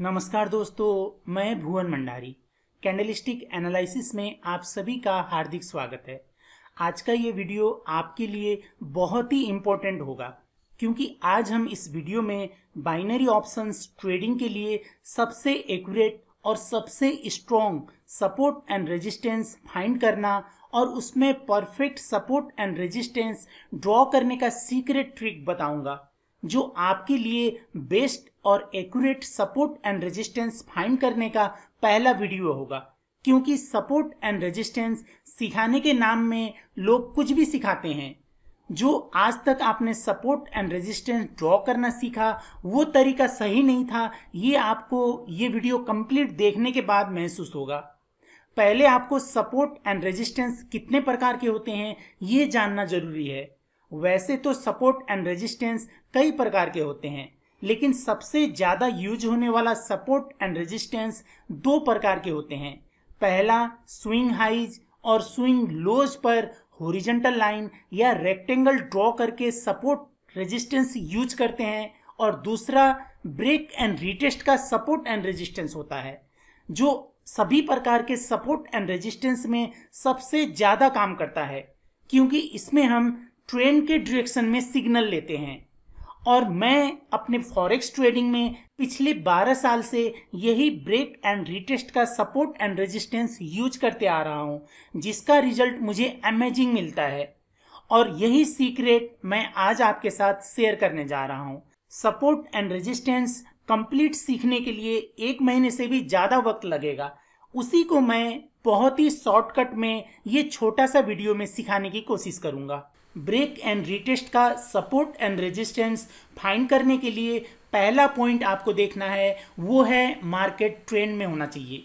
नमस्कार दोस्तों मैं भुवन मंडारी कैंडलिस्टिक एनालिसिस में आप सभी का हार्दिक स्वागत है आज का ये वीडियो आपके लिए बहुत ही इम्पोर्टेंट होगा क्योंकि आज हम इस वीडियो में बाइनरी ऑप्शंस ट्रेडिंग के लिए सबसे एक्यूरेट और सबसे strong support and resistance find करना और उसमें perfect support and resistance draw करने का सीक्रेट ट्रिक बताऊंगा जो आपके लिए बेस्ट और accurate support and resistance find करने का पहला वीडियो होगा क्योंकि सपोर्ट एंड रेजिस्टेंस सिखाने के नाम में लोग कुछ भी सिखाते हैं जो आज तक आपने सपोर्ट एंड रेजिस्टेंस ड्रॉ करना सीखा वो तरीका सही नहीं था ये आपको ये वीडियो कंप्लीट देखने के बाद महसूस होगा पहले आपको सपोर्ट एंड रेजिस्टेंस कितने प्रकार के होते हैं ये जानना जरूरी है वैसे तो सपोर्ट एंड रेजिस्टेंस कई प्रकार के होते हैं लेकिन सबसे ज्यादा यूज होने वाला सपोर्ट एंड रेजिस्टेंस दो प्रकार के होते हैं पहला स्विंग हाइज और स्विंग लोज पर होरिजेंटल लाइन या रेक्टेंगल ड्रॉ करके सपोर्ट रेजिस्टेंस यूज करते हैं और दूसरा ब्रेक एंड रिटेस्ट का सपोर्ट एंड रेजिस्टेंस होता है जो सभी प्रकार के सपोर्ट एंड रेजिस्टेंस में सबसे ज्यादा काम करता है क्योंकि इसमें हम ट्रेंड के डायरेक्शन में सिग्नल लेते हैं और मैं अपने फॉरेक्स ट्रेडिंग में पिछले 12 साल से यही ब्रेक एंड रिटेस्ट का सपोर्ट एंड रेजिस्टेंस यूज करते आ रहा हूँ जिसका रिजल्ट मुझे अमेजिंग मिलता है और यही सीक्रेट मैं आज आपके साथ शेयर करने जा रहा हूँ सपोर्ट एंड रेजिस्टेंस कंप्लीट सीखने के लिए एक महीने से भी ज़्यादा वक्त लगेगा उसी को मैं बहुत ही शॉर्टकट में ये छोटा सा वीडियो में सिखाने की कोशिश करूंगा ब्रेक एंड रिटेस्ट का सपोर्ट एंड रेजिस्टेंस फाइंड करने के लिए पहला पॉइंट आपको देखना है वो है मार्केट ट्रेंड में होना चाहिए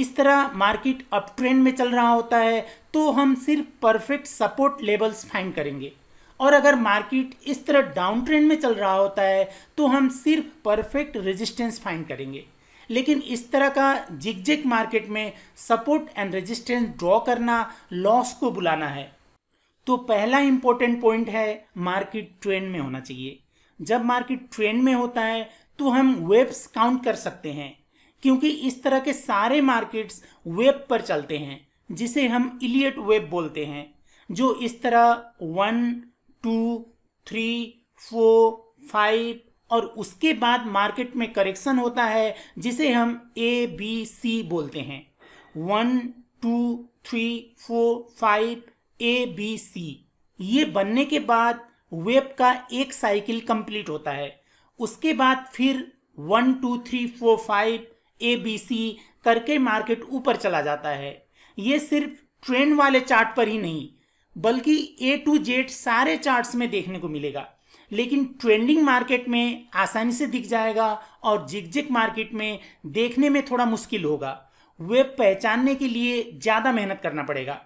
इस तरह मार्केट अप ट्रेंड में चल रहा होता है तो हम सिर्फ परफेक्ट सपोर्ट लेवल्स फाइंड करेंगे और अगर मार्केट इस तरह डाउन ट्रेंड में चल रहा होता है तो हम सिर्फ परफेक्ट रेजिस्टेंस फाइंड करेंगे लेकिन इस तरह का जिग मार्केट में सपोर्ट एंड रेजिस्टेंस ड्रॉ करना लॉस को बुलाना है तो पहला इंपॉर्टेंट पॉइंट है मार्केट ट्रेंड में होना चाहिए जब मार्केट ट्रेंड में होता है तो हम वेब्स काउंट कर सकते हैं क्योंकि इस तरह के सारे मार्केट्स वेब पर चलते हैं जिसे हम इलियट वेब बोलते हैं जो इस तरह one two three four five और उसके बाद मार्केट में करेक्शन होता है जिसे हम ए बी सी बोलते हैं one two three four five A B C ये बनने के बाद वेब का एक साइकिल कंप्लीट होता है उसके बाद फिर one two three four five A B C करके मार्केट ऊपर चला जाता है ये सिर्फ ट्रेंड वाले चार्ट पर ही नहीं बल्कि ए टू जेड सारे चार्ट्स में देखने को मिलेगा लेकिन ट्रेंडिंग मार्केट में आसानी से दिख जाएगा और जिगजिग मार्केट में देखने में थोड़ा मुश्किल होगा वेब पहचानने के लिए ज़्यादा मेहनत करना पड़ेगा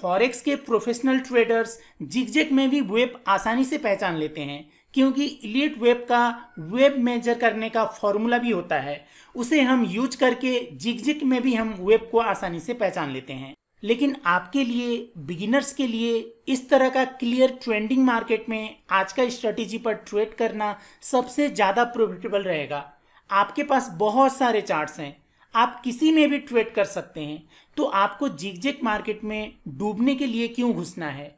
फॉरेक्स के प्रोफेशनल ट्रेडर्स जिगजेक में भी वेब आसानी से पहचान लेते हैं क्योंकि इलिट वेब का वेब मेजर करने का फॉर्मूला भी होता है उसे हम यूज करके जिगजेक में भी हम वेब को आसानी से पहचान लेते हैं लेकिन आपके लिए बिगिनर्स के लिए इस तरह का क्लियर ट्रेंडिंग मार्केट में आज का स्ट्रेटेजी पर ट्रेड करना सबसे ज़्यादा प्रॉफिटेबल रहेगा आपके पास बहुत सारे चार्ट्स हैं आप किसी में भी ट्रेड कर सकते हैं तो आपको जिगजेक मार्केट में डूबने के लिए क्यों घुसना है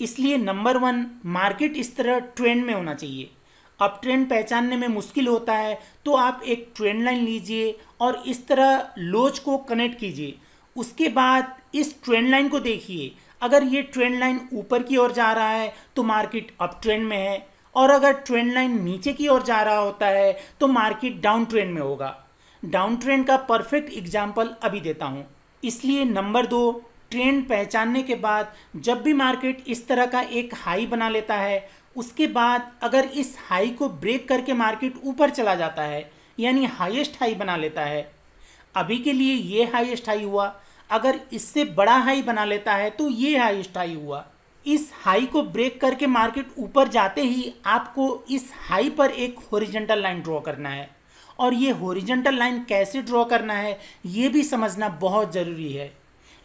इसलिए नंबर वन मार्केट इस तरह ट्रेंड में होना चाहिए अब ट्रेंड पहचानने में मुश्किल होता है तो आप एक ट्रेंड लाइन लीजिए और इस तरह लोच को कनेक्ट कीजिए उसके बाद इस ट्रेंड लाइन को देखिए अगर ये ट्रेंड लाइन ऊपर की ओर जा रहा है तो मार्केट अप ट्रेंड में है और अगर ट्रेंड लाइन नीचे की ओर जा रहा होता है तो मार्केट डाउन ट्रेंड में होगा डाउन ट्रेंड का परफेक्ट एग्जाम्पल अभी देता हूँ इसलिए नंबर दो ट्रेंड पहचानने के बाद जब भी मार्केट इस तरह का एक हाई बना लेता है उसके बाद अगर इस हाई को ब्रेक करके मार्केट ऊपर चला जाता है यानी हाईएस्ट हाई बना लेता है अभी के लिए ये हाईएस्ट हाई हुआ अगर इससे बड़ा हाई बना लेता है तो ये हाईएस्ट हाई हुआ इस हाई को ब्रेक करके मार्केट ऊपर जाते ही आपको इस हाई पर एक होरिजेंटल लाइन ड्रॉ करना है और ये हॉरिजेंटल लाइन कैसे ड्रॉ करना है ये भी समझना बहुत ज़रूरी है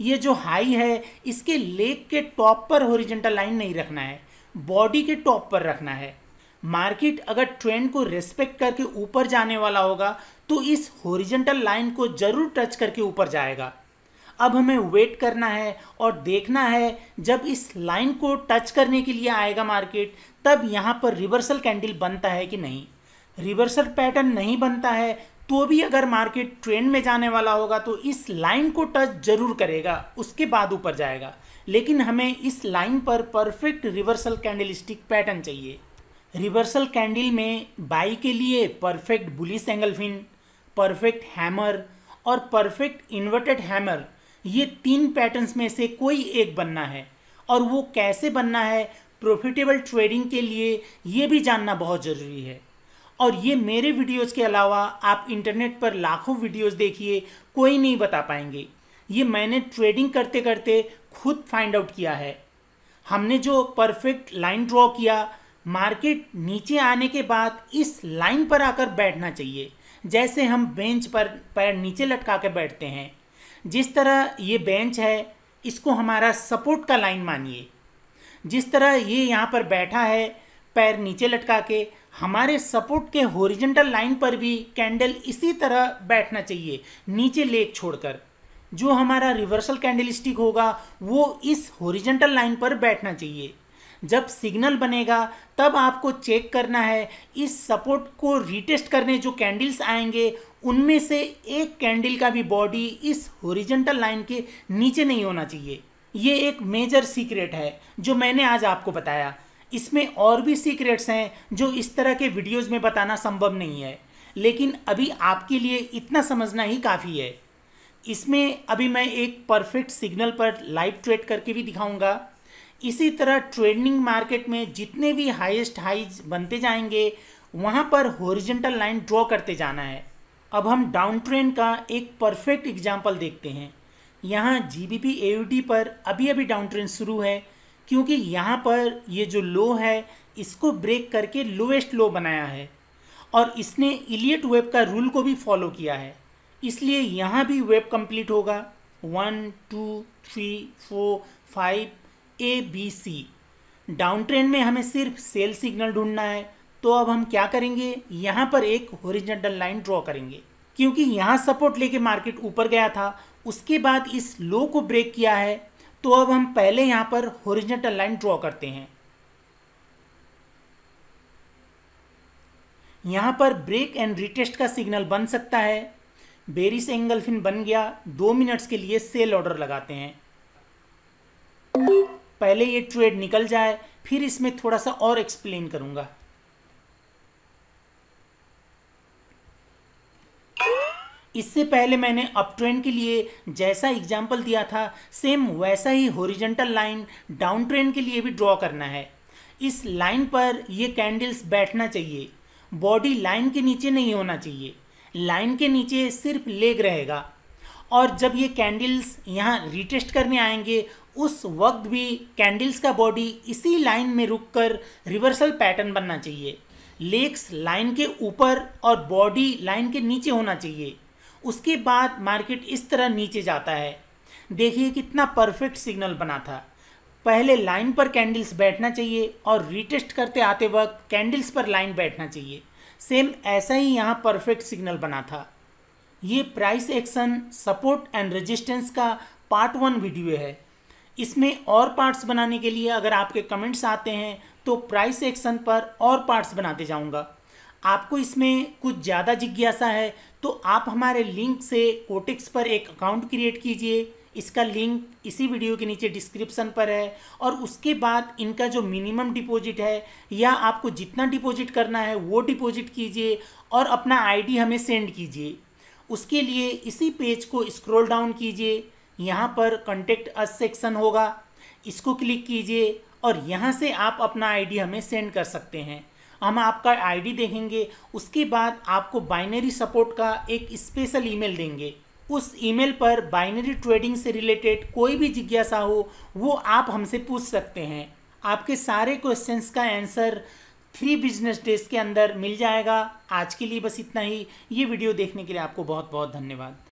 ये जो हाई है इसके लेग के टॉप पर हॉरिजेंटल लाइन नहीं रखना है बॉडी के टॉप पर रखना है मार्केट अगर ट्रेंड को रेस्पेक्ट करके ऊपर जाने वाला होगा तो इस हॉरिजेंटल लाइन को ज़रूर टच करके ऊपर जाएगा अब हमें वेट करना है और देखना है जब इस लाइन को टच करने के लिए आएगा मार्केट तब यहाँ पर रिवर्सल कैंडल बनता है कि नहीं रिवर्सल पैटर्न नहीं बनता है तो भी अगर मार्केट ट्रेंड में जाने वाला होगा तो इस लाइन को टच जरूर करेगा उसके बाद ऊपर जाएगा लेकिन हमें इस लाइन पर perfect reversal candlestick pattern चाहिए रिवर्सल कैंडल में बाई के लिए perfect bullish engulfing perfect hammer और परफेक्ट इन्वर्टेड हैमर ये तीन पैटर्न्स में से कोई एक बनना है और वो कैसे बनना है प्रॉफिटेबल ट्रेडिंग के लिए ये भी जानना बहुत ज़रूरी है और ये मेरे वीडियोस के अलावा आप इंटरनेट पर लाखों वीडियोस देखिए कोई नहीं बता पाएंगे ये मैंने ट्रेडिंग करते करते खुद फाइंड आउट किया है हमने जो परफेक्ट लाइन ड्रॉ किया मार्केट नीचे आने के बाद इस लाइन पर आकर बैठना चाहिए जैसे हम बेंच पर पैर नीचे लटका के बैठते हैं जिस तरह ये बेंच है इसको हमारा सपोर्ट का लाइन मानिए जिस तरह ये यहाँ पर बैठा है पैर नीचे लटका के हमारे सपोर्ट के होरिजेंटल लाइन पर भी कैंडल इसी तरह बैठना चाहिए नीचे लेग छोड़कर जो हमारा रिवर्सल कैंडल स्टिक होगा वो इस होरिजेंटल लाइन पर बैठना चाहिए जब सिग्नल बनेगा तब आपको चेक करना है इस सपोर्ट को रिटेस्ट करने जो कैंडल्स आएंगे उनमें से एक कैंडल का भी बॉडी इस होरिजेंटल लाइन के नीचे नहीं होना चाहिए ये एक मेजर सीक्रेट है जो मैंने आज आपको बताया इसमें और भी सीक्रेट्स हैं जो इस तरह के वीडियोस में बताना संभव नहीं है लेकिन अभी आपके लिए इतना समझना ही काफ़ी है इसमें अभी मैं एक परफेक्ट सिग्नल पर लाइव ट्रेड करके भी दिखाऊंगा इसी तरह ट्रेडिंग मार्केट में जितने भी हाईएस्ट हाइज बनते जाएंगे वहाँ पर होरिजेंटल लाइन ड्रॉ करते जाना है अब हम डाउन ट्रेंड का एक परफेक्ट एग्जाम्पल देखते हैं यहाँ जी बी पी पर अभी अभी डाउन ट्रेंड शुरू है क्योंकि यहाँ पर ये जो लो है इसको ब्रेक करके लोएस्ट लो बनाया है और इसने इलियट वेब का रूल को भी फॉलो किया है इसलिए यहाँ भी वेब कंप्लीट होगा one two three four five A B C down trend में हमें सिर्फ सेल सिग्नल ढूंढना है तो अब हम क्या करेंगे यहाँ पर एक ओरिजिनल लाइन ड्रॉ करेंगे क्योंकि यहाँ सपोर्ट लेके मार्केट ऊपर गया था उसके बाद इस लो को ब्रेक किया है तो अब हम पहले यहां पर होरिजेंटल लाइन ड्रॉ करते हैं यहां पर ब्रेक एंड रिटेस्ट का सिग्नल बन सकता है बेरिस एंगल फिन बन गया दो मिनट्स के लिए सेल ऑर्डर लगाते हैं पहले ये ट्रेड निकल जाए फिर इसमें थोड़ा सा और एक्सप्लेन करूंगा इससे पहले मैंने अप ट्रेंड के लिए जैसा एग्जाम्पल दिया था सेम वैसा ही होरिजेंटल लाइन डाउन ट्रेंड के लिए भी ड्रॉ करना है इस लाइन पर ये कैंडल्स बैठना चाहिए बॉडी लाइन के नीचे नहीं होना चाहिए लाइन के नीचे सिर्फ लेग रहेगा और जब ये कैंडल्स यहाँ रिटेस्ट करने आएंगे उस वक्त भी कैंडल्स का बॉडी इसी लाइन में रुककर रिवर्सल पैटर्न बनना चाहिए लेग्स लाइन के ऊपर और बॉडी लाइन के नीचे होना चाहिए उसके बाद मार्केट इस तरह नीचे जाता है देखिए कितना परफेक्ट सिग्नल बना था पहले लाइन पर कैंडल्स बैठना चाहिए और रिटेस्ट करते आते वक्त कैंडल्स पर लाइन बैठना चाहिए सेम ऐसा ही यहाँ परफेक्ट सिग्नल बना था ये price action support and resistance का पार्ट वन वीडियो है इसमें और पार्ट्स बनाने के लिए अगर आपके कमेंट्स आते हैं तो प्राइस एक्शन पर और पार्ट्स बनाते जाऊँगा आपको इसमें कुछ ज़्यादा जिज्ञासा है तो आप हमारे लिंक से कोटिक्स पर एक अकाउंट क्रिएट कीजिए इसका लिंक इसी वीडियो के नीचे डिस्क्रिप्शन पर है और उसके बाद इनका जो मिनिमम डिपॉजिट है या आपको जितना डिपॉजिट करना है वो डिपॉजिट कीजिए और अपना आईडी हमें सेंड कीजिए उसके लिए इसी पेज को स्क्रॉल डाउन कीजिए यहाँ पर कॉन्टेक्ट अस सेक्शन होगा इसको क्लिक कीजिए और यहाँ से आप अपना आई हमें सेंड कर सकते हैं हम आपका आईडी देखेंगे उसके बाद आपको बाइनरी सपोर्ट का एक स्पेशल ईमेल देंगे उस ईमेल पर बाइनरी ट्रेडिंग से रिलेटेड कोई भी जिज्ञासा हो वो आप हमसे पूछ सकते हैं आपके सारे क्वेश्चंस का आंसर थ्री बिजनेस डेज के अंदर मिल जाएगा आज के लिए बस इतना ही ये वीडियो देखने के लिए आपको बहुत बहुत धन्यवाद